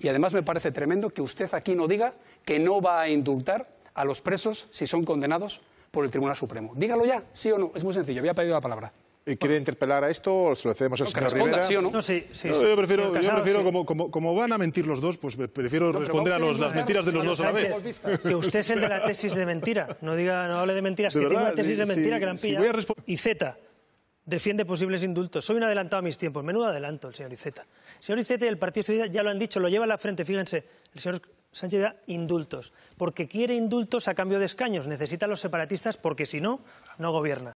Y además me parece tremendo que usted aquí no diga que no va a indultar a los presos si son condenados por el Tribunal Supremo. Dígalo ya, sí o no. Es muy sencillo. Había pedido la palabra. ¿Y eh, quiere interpelar a esto o se lo cedemos al Rivera? ¿sí o no? no sí, sí, yo prefiero, como, van a mentir los dos, pues prefiero responder a los, las mentiras de los dos a la vez. Que usted es el de la tesis de mentira. No diga, no hable de mentiras, que tiene una tesis de mentira que la han y Z defiende posibles indultos. Soy un adelantado a mis tiempos. Menudo adelanto el señor Iceta. El señor Iceta y el Partido Socialista ya lo han dicho, lo lleva a la frente. Fíjense, el señor Sánchez da indultos, porque quiere indultos a cambio de escaños. Necesita a los separatistas porque si no, no gobierna.